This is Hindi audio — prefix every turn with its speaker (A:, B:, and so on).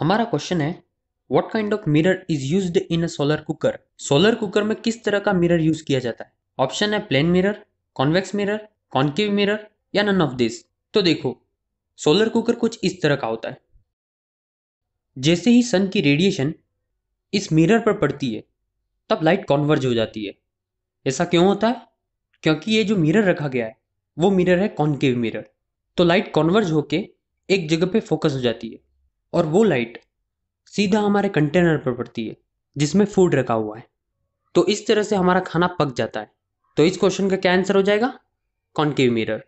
A: हमारा क्वेश्चन है what kind of mirror is used in a solar cooker solar cooker में किस तरह का मिरर यूज किया जाता है ऑप्शन है plane mirror convex mirror concave mirror या नन ऑफ दिस तो देखो सोलर कुकर कुछ इस तरह का होता है जैसे ही सन की रेडिएशन इस मिरर पर पड़ती है तब लाइट कॉन्वर्ज हो जाती है ऐसा क्यों होता है क्योंकि ये जो मिरर रखा गया है वो मिरर है कॉन्केव मिरर तो लाइट कॉन्वर्ज होके एक जगह पे फोकस हो जाती है और वो लाइट सीधा हमारे कंटेनर पर पड़ती है जिसमें फूड रखा हुआ है तो इस तरह से हमारा खाना पक जाता है तो इस क्वेश्चन का क्या आंसर हो जाएगा कॉन्केव मिरर